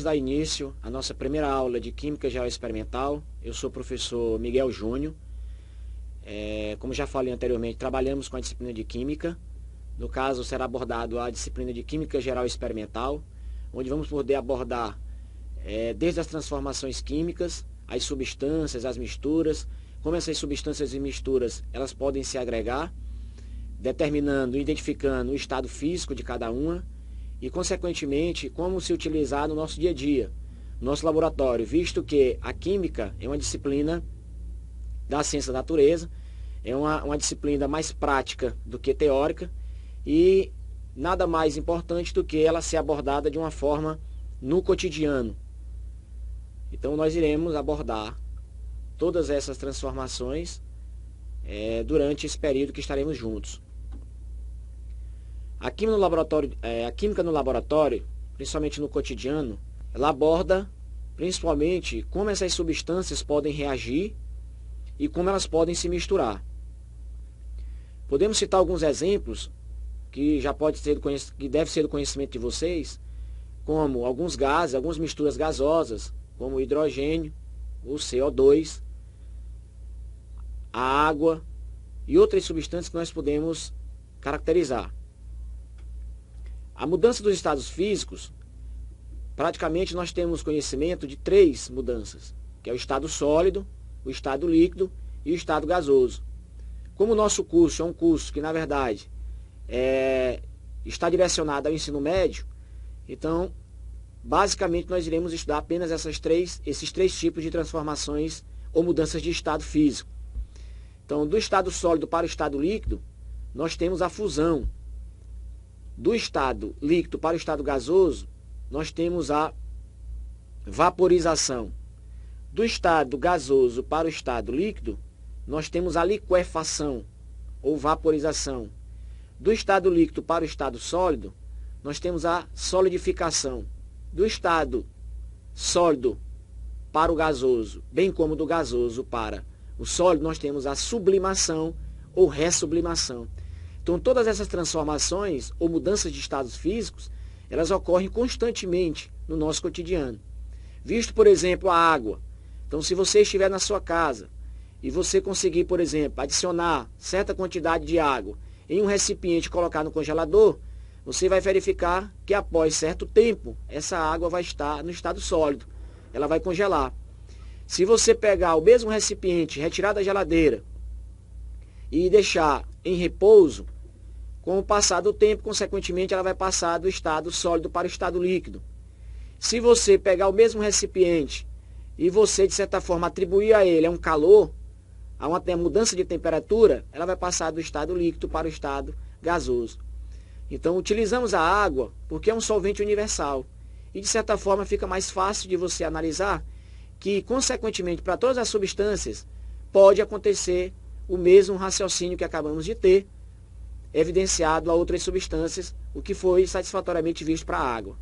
Vamos dar início à nossa primeira aula de Química Geral Experimental. Eu sou o professor Miguel Júnior. É, como já falei anteriormente, trabalhamos com a disciplina de Química. No caso, será abordado a disciplina de Química Geral Experimental, onde vamos poder abordar é, desde as transformações químicas, as substâncias, as misturas, como essas substâncias e misturas elas podem se agregar, determinando, identificando o estado físico de cada uma, e, consequentemente, como se utilizar no nosso dia a dia, no nosso laboratório, visto que a química é uma disciplina da ciência da natureza, é uma, uma disciplina mais prática do que teórica e nada mais importante do que ela ser abordada de uma forma no cotidiano. Então, nós iremos abordar todas essas transformações é, durante esse período que estaremos juntos. A química no laboratório, é, a química no laboratório principalmente no cotidiano, ela aborda principalmente como essas substâncias podem reagir e como elas podem se misturar. Podemos citar alguns exemplos que já pode ser que deve ser do conhecimento de vocês, como alguns gases, algumas misturas gasosas, como o hidrogênio, o CO2, a água e outras substâncias que nós podemos caracterizar. A mudança dos estados físicos, praticamente nós temos conhecimento de três mudanças, que é o estado sólido, o estado líquido e o estado gasoso. Como o nosso curso é um curso que, na verdade, é, está direcionado ao ensino médio, então, basicamente, nós iremos estudar apenas essas três, esses três tipos de transformações ou mudanças de estado físico. Então, do estado sólido para o estado líquido, nós temos a fusão, do estado líquido para o estado gasoso, nós temos a vaporização. Do estado gasoso para o estado líquido, nós temos a liquefação ou vaporização. Do estado líquido para o estado sólido, nós temos a solidificação. Do estado sólido para o gasoso, bem como do gasoso para o sólido, nós temos a sublimação ou ressublimação. Então, todas essas transformações ou mudanças de estados físicos, elas ocorrem constantemente no nosso cotidiano. Visto, por exemplo, a água. Então, se você estiver na sua casa e você conseguir, por exemplo, adicionar certa quantidade de água em um recipiente e colocar no congelador, você vai verificar que após certo tempo, essa água vai estar no estado sólido. Ela vai congelar. Se você pegar o mesmo recipiente, retirar da geladeira e deixar em repouso, com o passar do tempo, consequentemente, ela vai passar do estado sólido para o estado líquido. Se você pegar o mesmo recipiente e você, de certa forma, atribuir a ele um calor, a uma mudança de temperatura, ela vai passar do estado líquido para o estado gasoso. Então, utilizamos a água porque é um solvente universal. E, de certa forma, fica mais fácil de você analisar que, consequentemente, para todas as substâncias, pode acontecer o mesmo raciocínio que acabamos de ter, evidenciado a outras substâncias, o que foi satisfatoriamente visto para a água.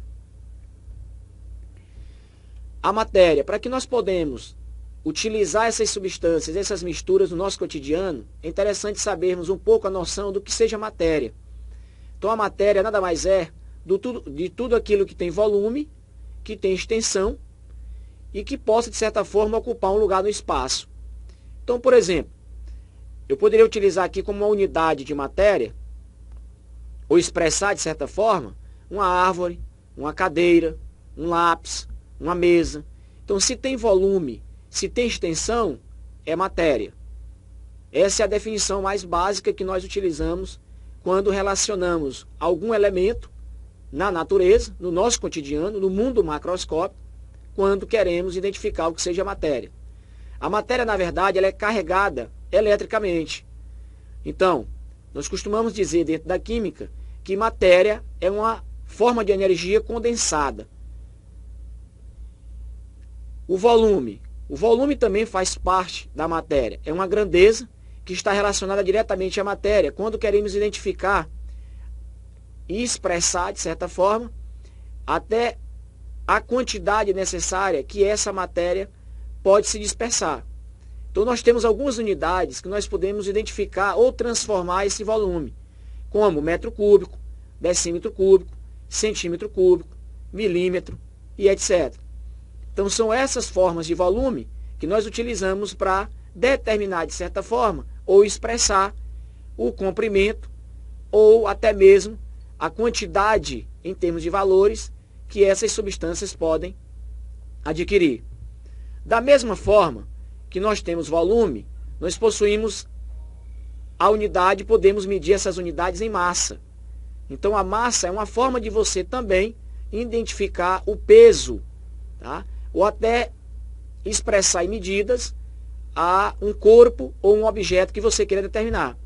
A matéria, para que nós podemos utilizar essas substâncias, essas misturas no nosso cotidiano, é interessante sabermos um pouco a noção do que seja matéria. Então a matéria nada mais é tudo, de tudo aquilo que tem volume, que tem extensão e que possa, de certa forma, ocupar um lugar no espaço. Então, por exemplo, eu poderia utilizar aqui como uma unidade de matéria ou expressar de certa forma, uma árvore, uma cadeira, um lápis, uma mesa. Então, se tem volume, se tem extensão, é matéria. Essa é a definição mais básica que nós utilizamos quando relacionamos algum elemento na natureza, no nosso cotidiano, no mundo macroscópico, quando queremos identificar o que seja matéria. A matéria, na verdade, ela é carregada eletricamente. Então, nós costumamos dizer dentro da química que matéria é uma forma de energia condensada. O volume. O volume também faz parte da matéria. É uma grandeza que está relacionada diretamente à matéria. Quando queremos identificar e expressar, de certa forma, até a quantidade necessária que essa matéria pode se dispersar. Então nós temos algumas unidades que nós podemos identificar ou transformar esse volume, como metro cúbico, decímetro cúbico, centímetro cúbico, milímetro e etc. Então são essas formas de volume que nós utilizamos para determinar de certa forma ou expressar o comprimento ou até mesmo a quantidade em termos de valores que essas substâncias podem adquirir. Da mesma forma, que nós temos volume, nós possuímos a unidade, podemos medir essas unidades em massa. Então a massa é uma forma de você também identificar o peso, tá? ou até expressar em medidas a um corpo ou um objeto que você queira determinar.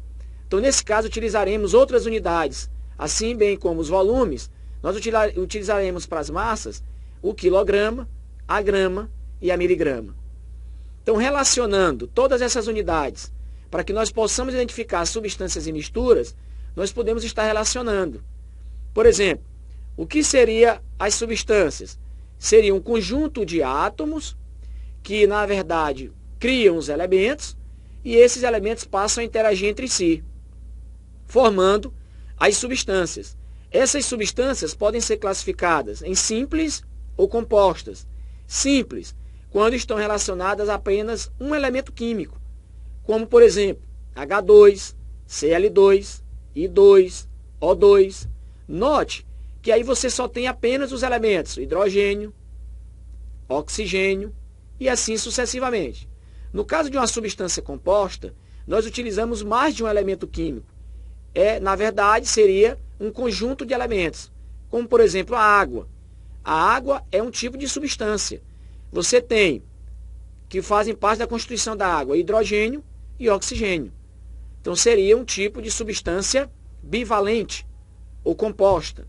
Então, nesse caso, utilizaremos outras unidades, assim bem como os volumes, nós utilizaremos para as massas o quilograma, a grama e a miligrama. Então, relacionando todas essas unidades, para que nós possamos identificar substâncias e misturas, nós podemos estar relacionando. Por exemplo, o que seria as substâncias? Seria um conjunto de átomos que, na verdade, criam os elementos e esses elementos passam a interagir entre si, formando as substâncias. Essas substâncias podem ser classificadas em simples ou compostas. Simples quando estão relacionadas a apenas um elemento químico, como por exemplo H2, Cl2, I2, O2. Note que aí você só tem apenas os elementos hidrogênio, oxigênio e assim sucessivamente. No caso de uma substância composta, nós utilizamos mais de um elemento químico. É, na verdade, seria um conjunto de elementos, como por exemplo a água. A água é um tipo de substância você tem que fazem parte da constituição da água, hidrogênio e oxigênio. Então seria um tipo de substância bivalente ou composta.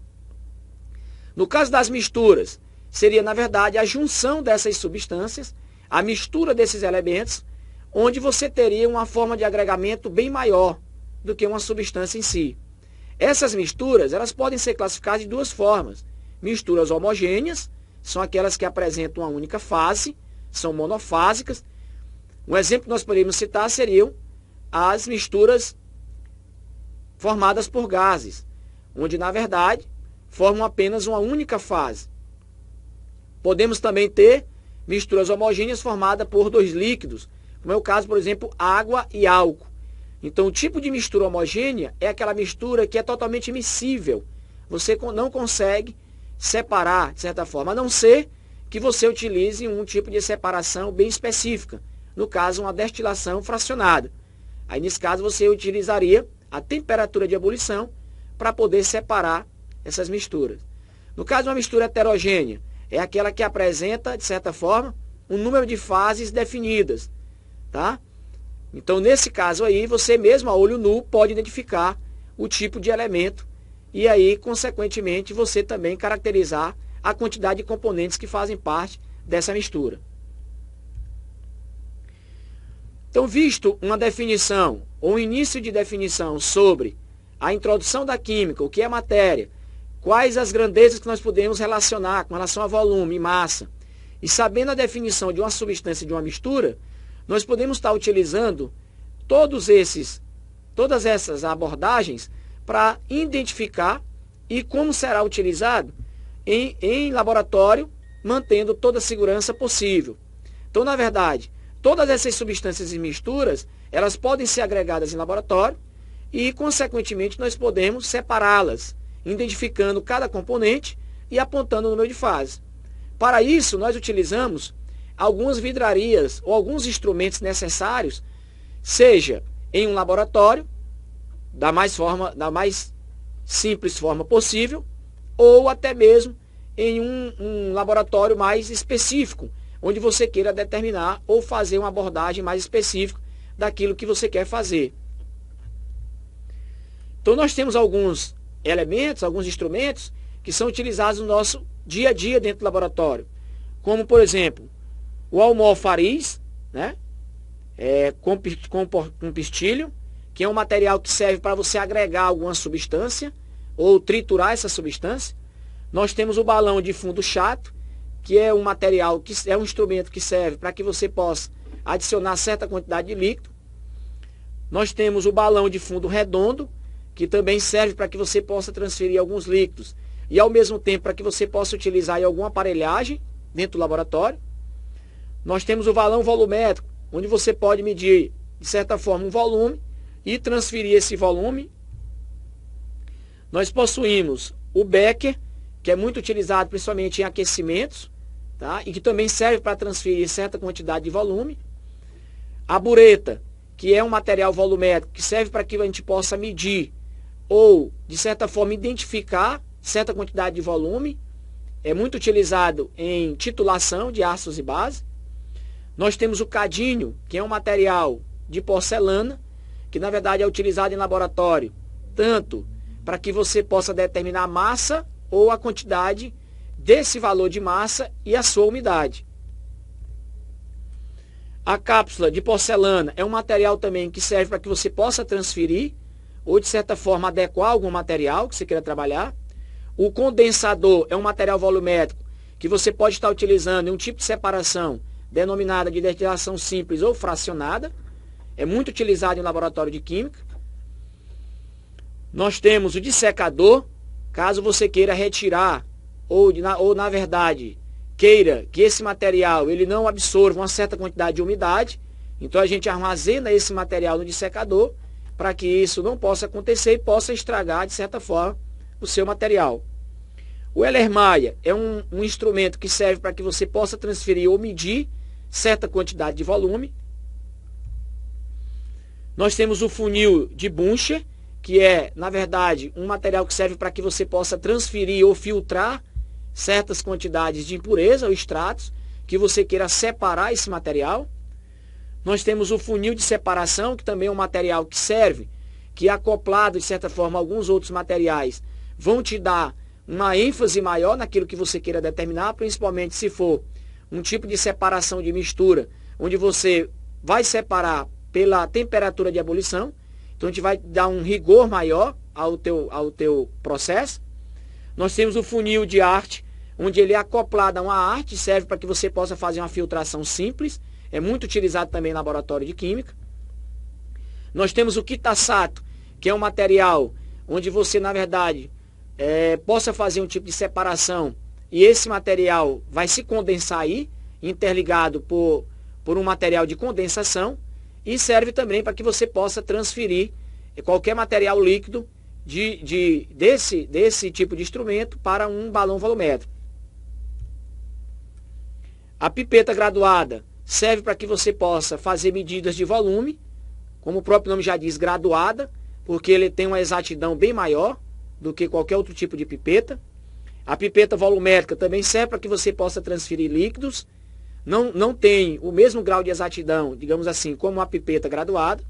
No caso das misturas, seria na verdade a junção dessas substâncias, a mistura desses elementos, onde você teria uma forma de agregamento bem maior do que uma substância em si. Essas misturas, elas podem ser classificadas de duas formas: misturas homogêneas são aquelas que apresentam uma única fase, são monofásicas. Um exemplo que nós poderíamos citar seriam as misturas formadas por gases, onde, na verdade, formam apenas uma única fase. Podemos também ter misturas homogêneas formadas por dois líquidos, como é o caso, por exemplo, água e álcool. Então, o tipo de mistura homogênea é aquela mistura que é totalmente miscível. Você não consegue separar, de certa forma, a não ser que você utilize um tipo de separação bem específica, no caso, uma destilação fracionada. Aí, nesse caso, você utilizaria a temperatura de ebulição para poder separar essas misturas. No caso, uma mistura heterogênea é aquela que apresenta, de certa forma, um número de fases definidas, tá? Então, nesse caso aí, você mesmo a olho nu pode identificar o tipo de elemento e aí, consequentemente, você também caracterizar a quantidade de componentes que fazem parte dessa mistura. Então, visto uma definição ou um início de definição sobre a introdução da química, o que é matéria, quais as grandezas que nós podemos relacionar com relação a volume e massa, e sabendo a definição de uma substância e de uma mistura, nós podemos estar utilizando todos esses, todas essas abordagens para identificar e como será utilizado em, em laboratório, mantendo toda a segurança possível. Então, na verdade, todas essas substâncias e misturas, elas podem ser agregadas em laboratório e, consequentemente, nós podemos separá-las, identificando cada componente e apontando o número de fase. Para isso, nós utilizamos algumas vidrarias ou alguns instrumentos necessários, seja em um laboratório, da mais, forma, da mais simples forma possível, ou até mesmo em um, um laboratório mais específico, onde você queira determinar ou fazer uma abordagem mais específica daquilo que você quer fazer. Então nós temos alguns elementos, alguns instrumentos que são utilizados no nosso dia a dia dentro do laboratório. Como, por exemplo, o almofariz, né? É, com, com, com pistilho, que é um material que serve para você agregar alguma substância ou triturar essa substância. Nós temos o balão de fundo chato, que é um material que é um instrumento que serve para que você possa adicionar certa quantidade de líquido. Nós temos o balão de fundo redondo, que também serve para que você possa transferir alguns líquidos e ao mesmo tempo para que você possa utilizar em alguma aparelhagem dentro do laboratório. Nós temos o balão volumétrico, onde você pode medir, de certa forma, um volume e transferir esse volume. Nós possuímos o becker, que é muito utilizado principalmente em aquecimentos, tá? e que também serve para transferir certa quantidade de volume. A bureta, que é um material volumétrico que serve para que a gente possa medir ou, de certa forma, identificar certa quantidade de volume. É muito utilizado em titulação de ácidos e base. Nós temos o cadinho, que é um material de porcelana, que na verdade é utilizado em laboratório, tanto para que você possa determinar a massa ou a quantidade desse valor de massa e a sua umidade. A cápsula de porcelana é um material também que serve para que você possa transferir ou, de certa forma, adequar algum material que você queira trabalhar. O condensador é um material volumétrico que você pode estar utilizando em um tipo de separação denominada de destilação simples ou fracionada. É muito utilizado em laboratório de química. Nós temos o dissecador, caso você queira retirar ou, na, ou na verdade queira que esse material ele não absorva uma certa quantidade de umidade, então a gente armazena esse material no dissecador para que isso não possa acontecer e possa estragar de certa forma o seu material. O Ellermaia é um, um instrumento que serve para que você possa transferir ou medir certa quantidade de volume nós temos o funil de Buncher, que é, na verdade, um material que serve para que você possa transferir ou filtrar certas quantidades de impureza ou extratos que você queira separar esse material. Nós temos o funil de separação, que também é um material que serve, que acoplado de certa forma a alguns outros materiais, vão te dar uma ênfase maior naquilo que você queira determinar, principalmente se for um tipo de separação de mistura, onde você vai separar pela temperatura de ebulição. Então a gente vai dar um rigor maior ao teu, ao teu processo. Nós temos o funil de arte, onde ele é acoplado a uma arte, serve para que você possa fazer uma filtração simples. É muito utilizado também em laboratório de química. Nós temos o quitassato, que é um material onde você, na verdade, é, possa fazer um tipo de separação e esse material vai se condensar aí, interligado por, por um material de condensação. E serve também para que você possa transferir qualquer material líquido de, de, desse, desse tipo de instrumento para um balão volumétrico. A pipeta graduada serve para que você possa fazer medidas de volume, como o próprio nome já diz, graduada, porque ele tem uma exatidão bem maior do que qualquer outro tipo de pipeta. A pipeta volumétrica também serve para que você possa transferir líquidos não, não tem o mesmo grau de exatidão, digamos assim, como uma pipeta graduada.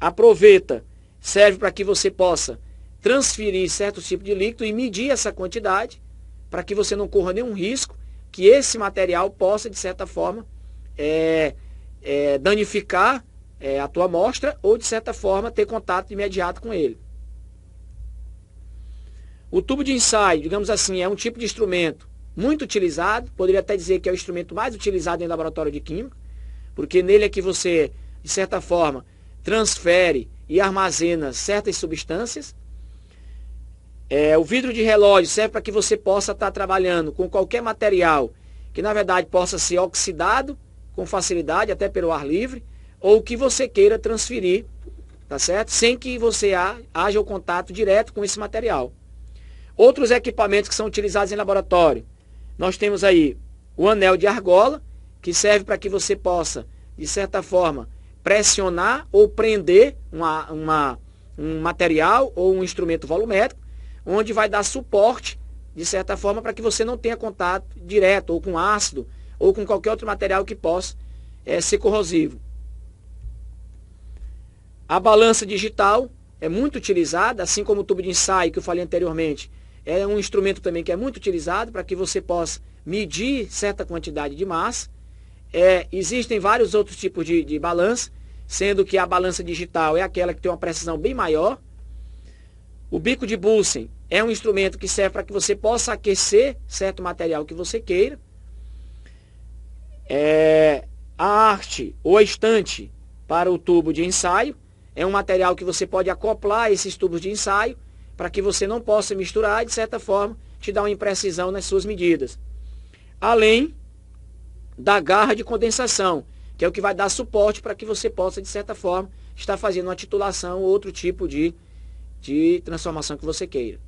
A proveta serve para que você possa transferir certo tipo de líquido e medir essa quantidade para que você não corra nenhum risco que esse material possa, de certa forma, é, é, danificar é, a tua amostra ou, de certa forma, ter contato imediato com ele. O tubo de ensaio, digamos assim, é um tipo de instrumento muito utilizado, poderia até dizer que é o instrumento mais utilizado em laboratório de química, porque nele é que você, de certa forma, transfere e armazena certas substâncias. É, o vidro de relógio serve para que você possa estar trabalhando com qualquer material que, na verdade, possa ser oxidado com facilidade, até pelo ar livre, ou que você queira transferir, tá certo? Sem que você haja o contato direto com esse material. Outros equipamentos que são utilizados em laboratório, nós temos aí o anel de argola, que serve para que você possa, de certa forma, pressionar ou prender uma, uma, um material ou um instrumento volumétrico, onde vai dar suporte, de certa forma, para que você não tenha contato direto ou com ácido ou com qualquer outro material que possa é, ser corrosivo. A balança digital é muito utilizada, assim como o tubo de ensaio que eu falei anteriormente, é um instrumento também que é muito utilizado para que você possa medir certa quantidade de massa. É, existem vários outros tipos de, de balança, sendo que a balança digital é aquela que tem uma precisão bem maior. O bico de Bunsen é um instrumento que serve para que você possa aquecer certo material que você queira. É, a arte ou a estante para o tubo de ensaio é um material que você pode acoplar esses tubos de ensaio para que você não possa misturar e, de certa forma, te dar uma imprecisão nas suas medidas. Além da garra de condensação, que é o que vai dar suporte para que você possa, de certa forma, estar fazendo uma titulação ou outro tipo de, de transformação que você queira.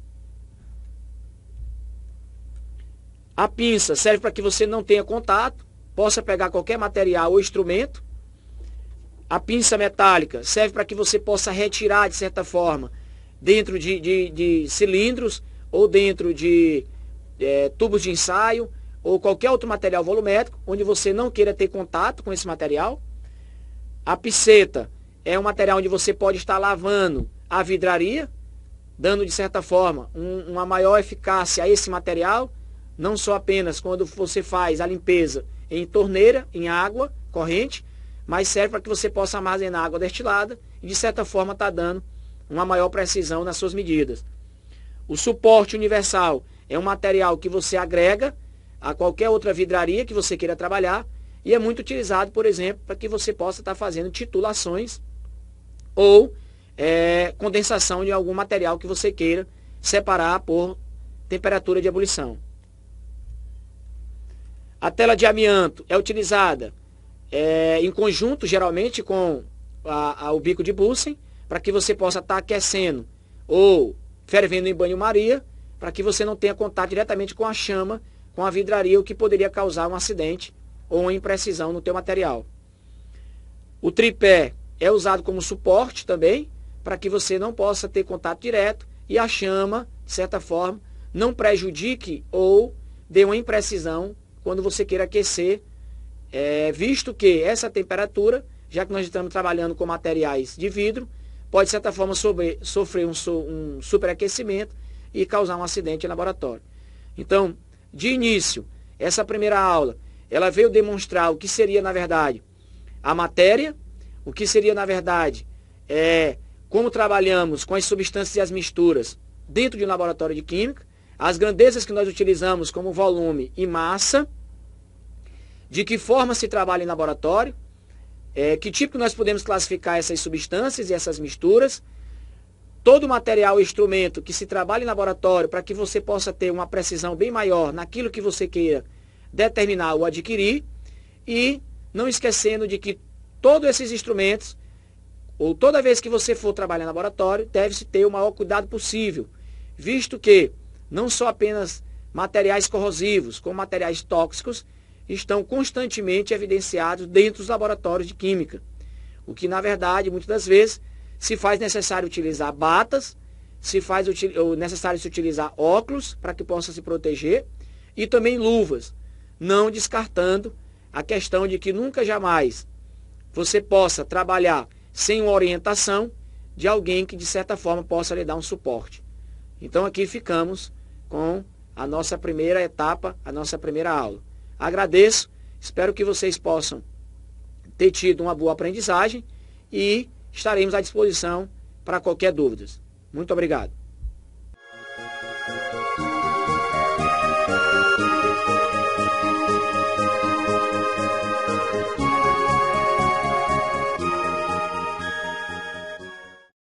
A pinça serve para que você não tenha contato, possa pegar qualquer material ou instrumento. A pinça metálica serve para que você possa retirar, de certa forma, dentro de, de, de cilindros ou dentro de é, tubos de ensaio ou qualquer outro material volumétrico, onde você não queira ter contato com esse material. A piceta é um material onde você pode estar lavando a vidraria, dando de certa forma um, uma maior eficácia a esse material, não só apenas quando você faz a limpeza em torneira, em água corrente, mas serve para que você possa armazenar água destilada e de certa forma está dando uma maior precisão nas suas medidas. O suporte universal é um material que você agrega a qualquer outra vidraria que você queira trabalhar e é muito utilizado, por exemplo, para que você possa estar fazendo titulações ou é, condensação de algum material que você queira separar por temperatura de ebulição. A tela de amianto é utilizada é, em conjunto, geralmente, com a, a, o bico de Bunsen para que você possa estar tá aquecendo ou fervendo em banho-maria, para que você não tenha contato diretamente com a chama, com a vidraria, o que poderia causar um acidente ou uma imprecisão no teu material. O tripé é usado como suporte também, para que você não possa ter contato direto e a chama, de certa forma, não prejudique ou dê uma imprecisão quando você queira aquecer, é, visto que essa temperatura, já que nós estamos trabalhando com materiais de vidro, pode, de certa forma, sobre, sofrer um, um superaquecimento e causar um acidente em laboratório. Então, de início, essa primeira aula, ela veio demonstrar o que seria, na verdade, a matéria, o que seria, na verdade, é, como trabalhamos com as substâncias e as misturas dentro de um laboratório de química, as grandezas que nós utilizamos como volume e massa, de que forma se trabalha em laboratório, é, que tipo que nós podemos classificar essas substâncias e essas misturas, todo material e instrumento que se trabalha em laboratório para que você possa ter uma precisão bem maior naquilo que você queira determinar ou adquirir, e não esquecendo de que todos esses instrumentos, ou toda vez que você for trabalhar em laboratório, deve-se ter o maior cuidado possível, visto que não só apenas materiais corrosivos, como materiais tóxicos, estão constantemente evidenciados dentro dos laboratórios de química. O que, na verdade, muitas das vezes, se faz necessário utilizar batas, se faz necessário se utilizar óculos para que possa se proteger e também luvas, não descartando a questão de que nunca jamais você possa trabalhar sem uma orientação de alguém que, de certa forma, possa lhe dar um suporte. Então, aqui ficamos com a nossa primeira etapa, a nossa primeira aula. Agradeço, espero que vocês possam ter tido uma boa aprendizagem e estaremos à disposição para qualquer dúvida. Muito obrigado.